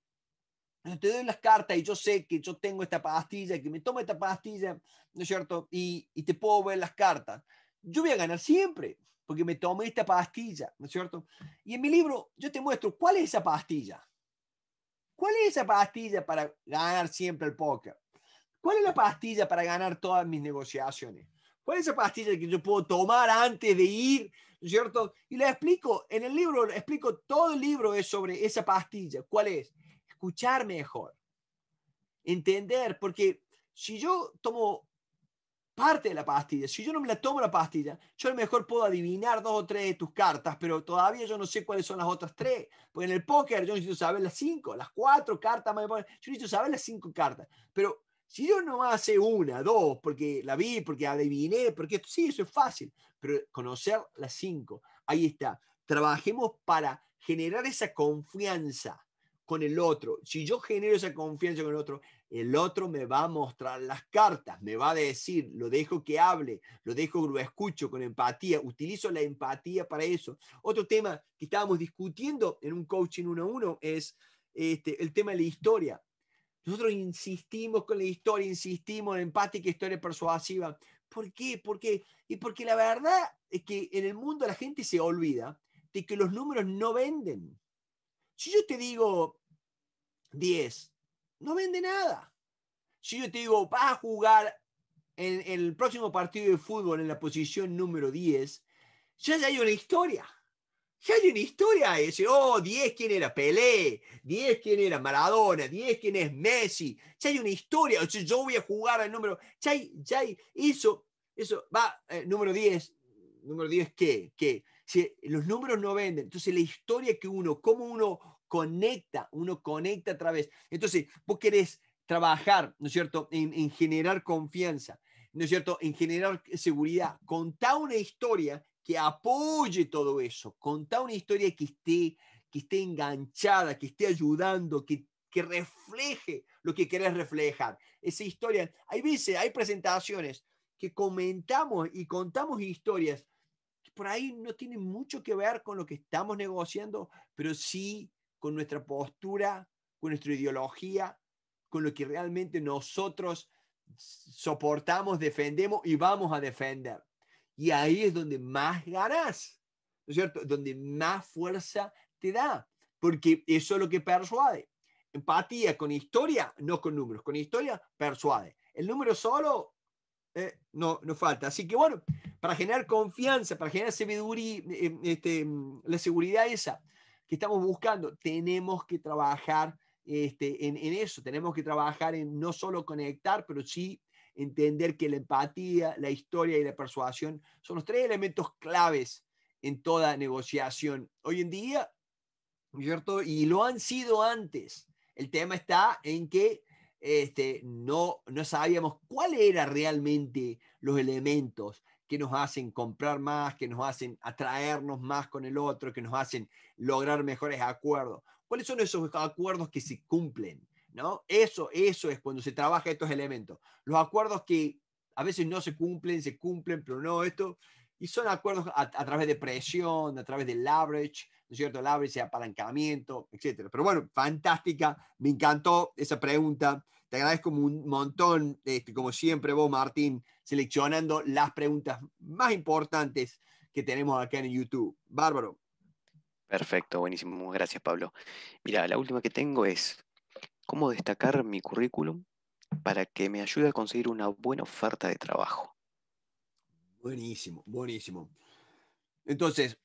te doy las cartas y yo sé que yo tengo esta pastilla, que me tomo esta pastilla, ¿no es cierto? Y, y te puedo ver las cartas. Yo voy a ganar siempre, porque me tomé esta pastilla, ¿no es cierto? Y en mi libro yo te muestro cuál es esa pastilla. ¿Cuál es esa pastilla para ganar siempre el póker? ¿Cuál es la pastilla para ganar todas mis negociaciones? ¿Cuál es esa pastilla que yo puedo tomar antes de ir? ¿No es cierto? Y le explico, en el libro, explico todo el libro es sobre esa pastilla. ¿Cuál es? escuchar mejor, entender, porque si yo tomo parte de la pastilla, si yo no me la tomo la pastilla, yo a lo mejor puedo adivinar dos o tres de tus cartas, pero todavía yo no sé cuáles son las otras tres, porque en el póker yo necesito saber las cinco, las cuatro cartas, más yo necesito saber las cinco cartas, pero si yo no hace una, dos, porque la vi, porque adiviné, porque sí, eso es fácil, pero conocer las cinco, ahí está. Trabajemos para generar esa confianza con el otro, si yo genero esa confianza con el otro, el otro me va a mostrar las cartas, me va a decir, lo dejo que hable, lo dejo que lo escucho con empatía, utilizo la empatía para eso. Otro tema que estábamos discutiendo en un coaching uno a uno es este, el tema de la historia. Nosotros insistimos con la historia, insistimos en empática, historia persuasiva. ¿Por qué? ¿Por Y porque la verdad es que en el mundo la gente se olvida de que los números no venden. Si yo te digo 10, no vende nada. Si yo te digo, vas a jugar en, el próximo partido de fútbol en la posición número 10, ya hay una historia. Ya hay una historia. Ese, oh, 10, ¿quién era Pelé? 10, ¿quién era Maradona? 10, ¿quién es Messi? Ya hay una historia. yo voy a jugar al número. Ya hay, Eso, eso, va, eh, número 10. ¿Número 10 qué? ¿Qué? Si los números no venden. Entonces, la historia que uno, cómo uno conecta, uno conecta a través. Entonces, vos querés trabajar, ¿no es cierto?, en, generar confianza, ¿no es cierto?, en generar seguridad. Contá una historia que apoye todo eso, contá una historia que esté, que esté enganchada, que esté ayudando, que, que refleje lo que querés reflejar. Esa historia, hay veces, hay presentaciones que comentamos y contamos historias que por ahí no tienen mucho que ver con lo que estamos negociando, pero sí con nuestra postura, con nuestra ideología, con lo que realmente nosotros soportamos, defendemos y vamos a defender. Y ahí es donde más ganas, ¿no es cierto? Donde más fuerza te da, porque eso es lo que persuade. Empatía con historia, no con números, con historia persuade. El número solo nos eh, no, no falta. Así que bueno, para generar confianza, para generar eh, este, la seguridad esa, que estamos buscando. Tenemos que trabajar este, en, eso, tenemos que trabajar en no solo conectar, pero sí entender que la empatía, la historia y la persuasión son los tres elementos claves en toda negociación. Hoy en día, ¿cierto? Y lo han sido antes. El tema está en que este, no, no sabíamos cuáles eran realmente los elementos que nos hacen comprar más, que nos hacen atraernos más con el otro, que nos hacen lograr mejores acuerdos. ¿Cuáles son esos acuerdos que se cumplen? ¿No? Eso, eso es cuando se trabaja estos elementos. Los acuerdos que a veces no se cumplen, se cumplen, pero no esto. Y son acuerdos a, través de presión, a través de leverage, ¿no es cierto? Leverage, apalancamiento, etc. Pero bueno, fantástica, me encantó esa pregunta. Te agradezco un montón, este, como siempre vos, Martín, seleccionando las preguntas más importantes que tenemos acá en YouTube. Bárbaro. Perfecto, buenísimo. Gracias, Pablo. Mira, la última que tengo es, ¿cómo destacar mi currículum para que me ayude a conseguir una buena oferta de trabajo? Buenísimo, buenísimo. Entonces,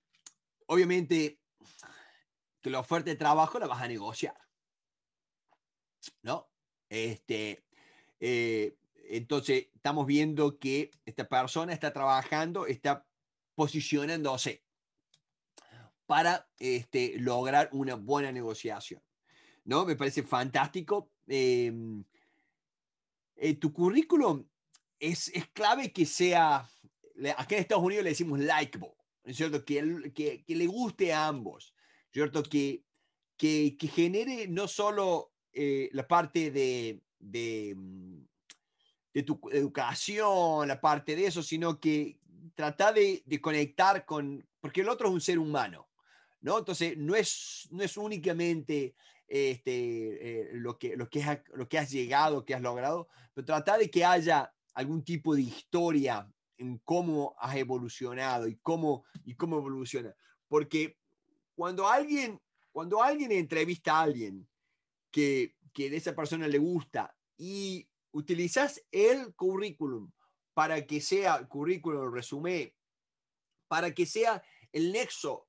obviamente la oferta de trabajo la vas a negociar. ¿No? Este, eh, entonces, estamos viendo que esta persona está trabajando, está posicionándose para este, lograr una buena negociación. ¿no? Me parece fantástico. Em, eh, tu currículum es, clave que sea, aquí en Estados Unidos le decimos likeable, cierto? Que, le guste a ambos, ¿cierto? que genere no solo eh, la parte de, de, mm, tu educación, la parte de eso, sino que trata de, conectar con, porque el otro es un ser humano, ¿no? Entonces, no es, no es únicamente este, eh, lo, que, lo, que has, lo que has llegado, que has logrado, pero trata de que haya algún tipo de historia en cómo has evolucionado y cómo, y cómo evoluciona. Porque cuando alguien, cuando alguien entrevista a alguien, que, que esa persona le gusta y utilizas el currículum para que sea el currículum, resumen, para que sea el nexo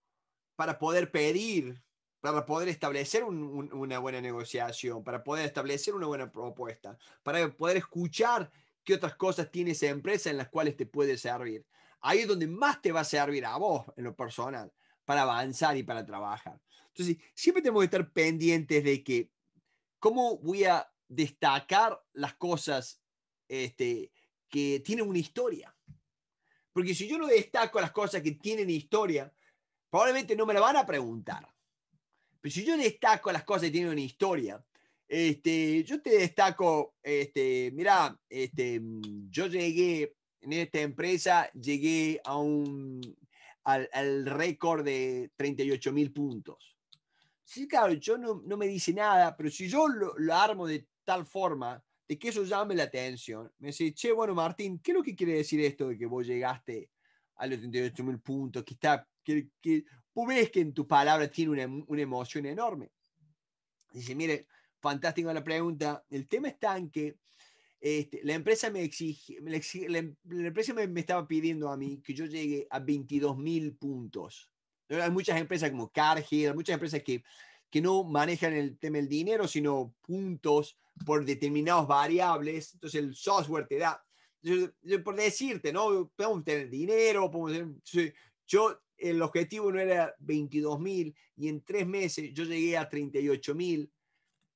para poder pedir, para poder establecer una buena negociación, para poder establecer una buena propuesta, para poder escuchar qué otras cosas tiene esa empresa en las cuales te puede servir. Ahí es donde más te va a servir a vos en lo personal, para avanzar y para trabajar. Entonces, siempre tenemos que estar pendientes de que ¿Cómo voy a destacar las cosas este, que tienen una historia? Porque si yo no destaco las cosas que tienen historia, probablemente no me la van a preguntar. Pero si yo destaco las cosas que tienen una historia, este, yo te destaco, este, mira, este, yo llegué en esta empresa, llegué a un, al, al récord de 38 mil puntos. Sí, claro, yo no, me dice nada, pero si yo lo, armo de tal forma de que eso llame la atención, me dice, che, bueno, Martín, ¿qué es lo que quiere decir esto de que vos llegaste a los 38 puntos? Que está, que, ves que en tus palabras tiene una, emoción enorme. Dice, mire, fantástico la pregunta. El tema está en que este, la empresa me exige, la, empresa me, estaba pidiendo a mí que yo llegue a 22.000 puntos. Hay muchas empresas como Cargill, muchas empresas que, que no manejan el tema del dinero, sino puntos por determinadas variables. Entonces el software te da, por decirte, ¿no? Podemos tener dinero, podemos tener... Yo, el objetivo no era 22 mil y en tres meses yo llegué a 38 mil.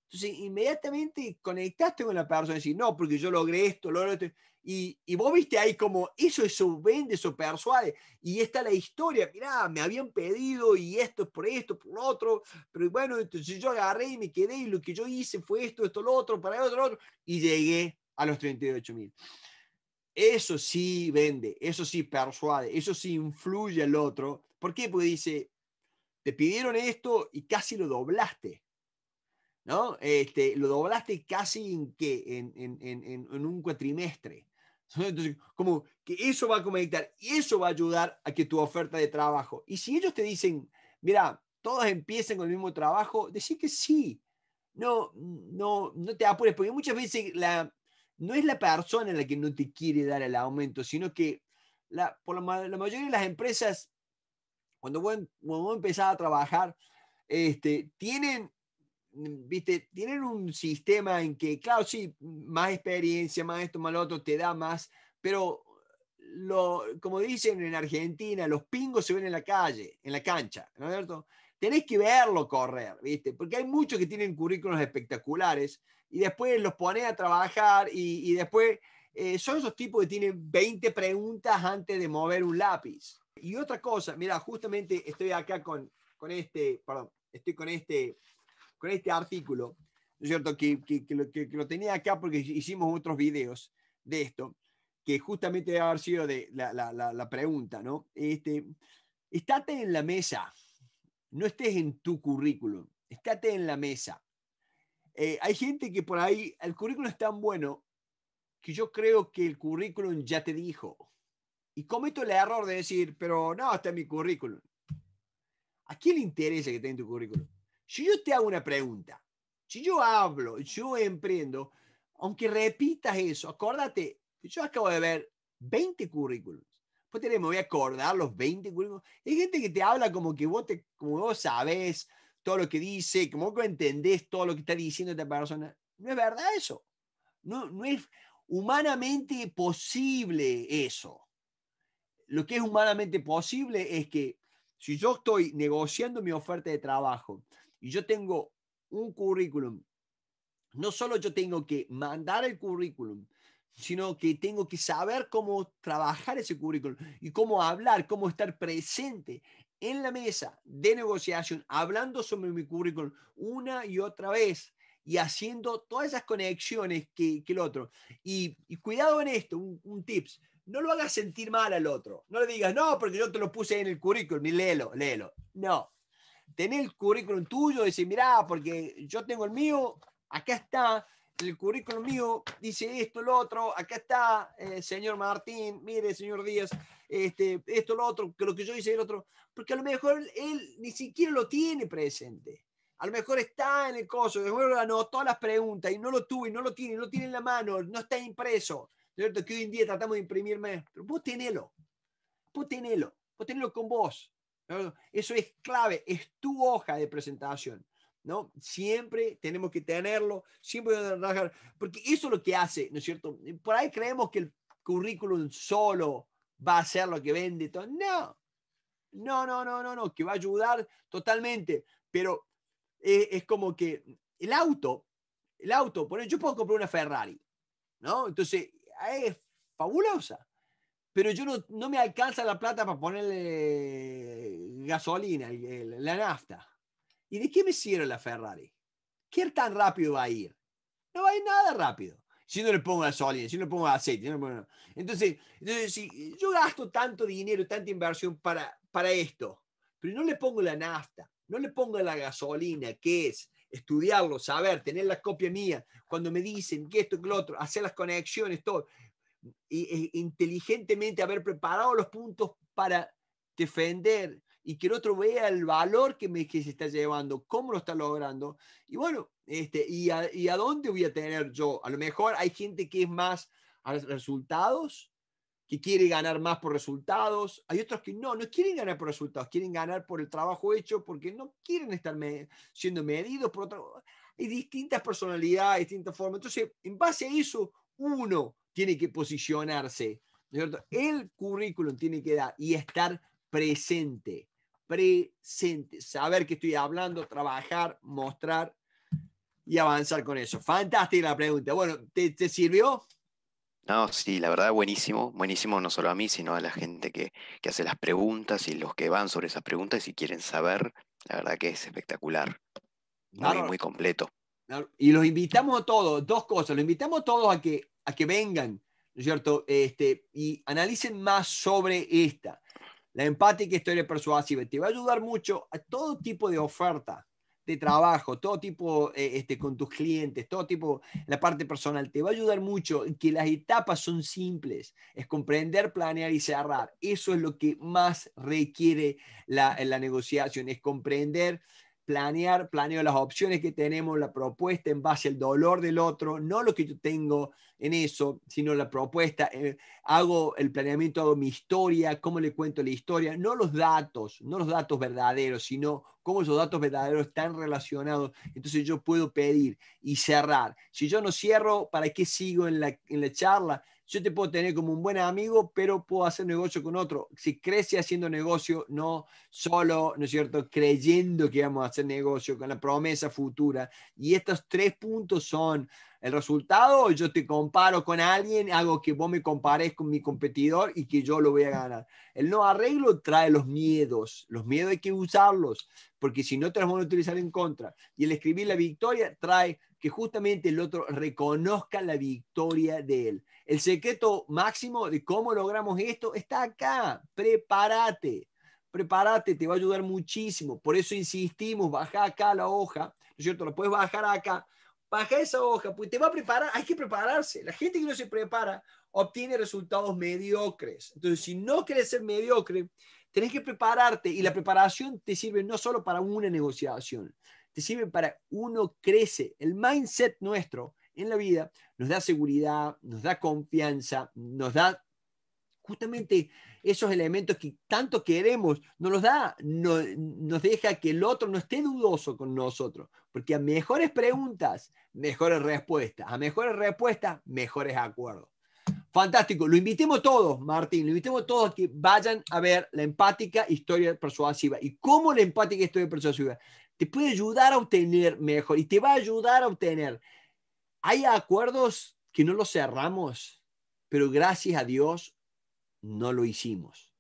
Entonces, inmediatamente conectaste con la persona y decís, no, porque yo logré esto, logré esto. Y, vos viste ahí como eso, eso vende, eso persuade. Y está la historia, mirá, me habían pedido y esto es por esto, por otro. Pero bueno, entonces yo agarré y me quedé y lo que yo hice fue esto, esto, lo otro, para el otro, lo otro. Y llegué a los 38 mil. Eso sí vende, eso sí persuade, eso sí influye al otro. ¿Por qué? Porque dice, te pidieron esto y casi lo doblaste. ¿No? Este, lo doblaste casi en, ¿qué? En, en, en, en un cuatrimestre. Entonces, como que eso va a conectar y eso va a ayudar a que tu oferta de trabajo. Y si ellos te dicen, mira, todos empiezan con el mismo trabajo, decir que sí. No, no, no te apures, porque muchas veces la, no es la persona la que no te quiere dar el aumento, sino que la, por la, mayoría de las empresas, cuando vos, cuando a trabajar, este, tienen Mm, viste, tienen un sistema en que, claro, sí, más experiencia, más esto, más lo otro, te da más, pero lo, como dicen en Argentina, los pingos se ven en la calle, en la cancha, ¿no es cierto? Tenés que verlo correr, ¿viste? Porque hay muchos que tienen currículos espectaculares y después los pones a trabajar y, después eh, son esos tipos que tienen 20 preguntas antes de mover un lápiz. Y otra cosa, mira, justamente estoy acá con, con este, perdón, estoy con este con este artículo, ¿no es cierto? Que, lo, tenía acá porque hicimos otros videos de esto, que justamente debe haber sido la, pregunta, ¿no? Este, estate en la mesa, no estés en tu currículum, estate en la mesa. Eh, hay gente que por ahí, el currículum es tan bueno que yo creo que el currículum ya te dijo. Y cometo el error de decir, pero no, está en mi currículum. ¿A quién le interesa que esté en tu currículum? Si yo te hago una pregunta, si yo hablo, yo emprendo, aunque repitas eso, acuérdate, yo acabo de ver 20 currículums. Pues te me voy a acordar los 20 currículos... Hay gente que te habla como que vos, te, como vos sabes todo lo que dice, como que entendés todo lo que está diciendo esta persona. No es verdad eso. No, no es humanamente posible eso. Lo que es humanamente posible es que si yo estoy negociando mi oferta de trabajo, y yo tengo un currículum, no solo yo tengo que mandar el currículum, sino que tengo que saber cómo trabajar ese currículum y cómo hablar, cómo estar presente en la mesa de negociación, hablando sobre mi currículum una y otra vez y haciendo todas esas conexiones que, el otro. Y, cuidado en esto, un, tips, no lo hagas sentir mal al otro, no le digas, no, porque yo te lo puse en el currículum y léelo, léelo. No, tener el currículum tuyo, decir, mirá, porque yo tengo el mío, acá está, el currículum mío dice esto, lo otro, acá está, eh, señor Martín, mire, señor Díaz, este, esto, lo otro, que lo que yo hice, el otro, porque a lo mejor él ni siquiera lo tiene presente. A lo mejor está en el coso, no. anotó las preguntas y no lo tuvo y no lo tiene, no lo tiene en la mano, no está impreso. ¿Cierto? Que hoy en día tratamos de imprimir Pero vos tenelo. Vos tenelo. Vos tenelo con vos. Eso es clave, es tu hoja de presentación. ¿no? Siempre tenemos que tenerlo, siempre porque eso es lo que hace, ¿no es cierto? Por ahí creemos que el currículum solo va a ser lo que vende. No, no, no, no, no, no, que va a ayudar totalmente, pero es, eh, es como que el auto, el auto, por ejemplo, yo puedo comprar una Ferrari, ¿no? Entonces, es fabulosa, pero yo no, me alcanza la plata para ponerle gasolina, la nafta. ¿Y de qué me sirve la Ferrari? ¿Qué tan rápido va a ir? No va a ir nada rápido. Si no le pongo gasolina, si no le pongo aceite. no Entonces, si yo gasto tanto dinero, tanta inversión para, para esto, pero no le pongo la nafta, no le pongo la gasolina, que es estudiarlo, saber, tener la copia mía, cuando me dicen que esto, que lo otro, hacer las conexiones, todo. E inteligentemente haber preparado los puntos para defender y que el otro vea el valor que, me, que se está llevando, cómo lo está logrando. Y bueno, este, y, a, dónde voy a tener yo? A lo mejor hay gente que es más a los resultados, que quiere ganar más por resultados. Hay otros que no, no quieren ganar por resultados, quieren ganar por el trabajo hecho porque no quieren estar siendo medidos por otro. Hay distintas personalidades, distintas formas. Entonces, en base a eso, uno tiene que posicionarse, El currículum tiene que dar y estar presente, presente, saber que estoy hablando, trabajar, mostrar y avanzar con eso. Fantástica la pregunta. Bueno, ¿te, sirvió? No, sí, la verdad buenísimo, buenísimo no solo a mí, sino a la gente que, hace las preguntas y los que van sobre esas preguntas y quieren saber, la verdad que es espectacular, muy completo. Y los invitamos a todos, dos cosas, los invitamos a todos a que a que vengan, cierto? Este, y analicen más sobre esta. La empática historia persuasiva te va a ayudar mucho a todo tipo de oferta de trabajo, todo tipo eh, este, con tus clientes, todo tipo, la parte personal, te va a ayudar mucho que las etapas son simples, es comprender, planear y cerrar. Eso es lo que más requiere la, la negociación, es comprender, planear, planear las opciones que tenemos, la propuesta en base al dolor del otro, no lo que yo tengo, en eso, sino la propuesta. Eh, hago el planeamiento, hago mi historia, cómo le cuento la historia, no los datos, no los datos verdaderos, sino cómo esos datos verdaderos están relacionados. Entonces yo puedo pedir y cerrar. Si yo no cierro, ¿para qué sigo en la, en la charla? Yo te puedo tener como un buen amigo, pero puedo hacer negocio con otro. Si crece haciendo negocio, no solo, ¿no es cierto?, creyendo que vamos a hacer negocio con la promesa futura. Y estos tres puntos son el resultado, yo te comparo con alguien, hago que vos me compares con mi competidor y que yo lo voy a ganar. El no arreglo trae los miedos, los miedos hay que usarlos, porque si no te los van a utilizar en contra. Y el escribir la victoria trae que justamente el otro reconozca la victoria de él. El secreto máximo de cómo logramos esto está acá, prepárate. Prepárate, te va a ayudar muchísimo. Por eso insistimos, baja acá la hoja, ¿no es cierto? Lo puedes bajar acá, baja esa hoja, pues te va a preparar, hay que prepararse. La gente que no se prepara obtiene resultados mediocres. Entonces, si no quieres ser mediocre, tenés que prepararte y la preparación te sirve no solo para una negociación, te sirve para uno crece. El mindset nuestro en la vida nos da seguridad, nos da confianza, nos da justamente esos elementos que tanto queremos, no los da, no, nos deja que el otro no esté dudoso con nosotros, porque a mejores preguntas, mejores respuestas, a mejores respuestas, mejores acuerdos. Fantástico, lo invitemos todos, Martín, lo invitemos todos a que vayan a ver la empática historia persuasiva y cómo la empática historia persuasiva te puede ayudar a obtener mejor y te va a ayudar a obtener. Hay acuerdos que no los cerramos, pero gracias a Dios no lo hicimos.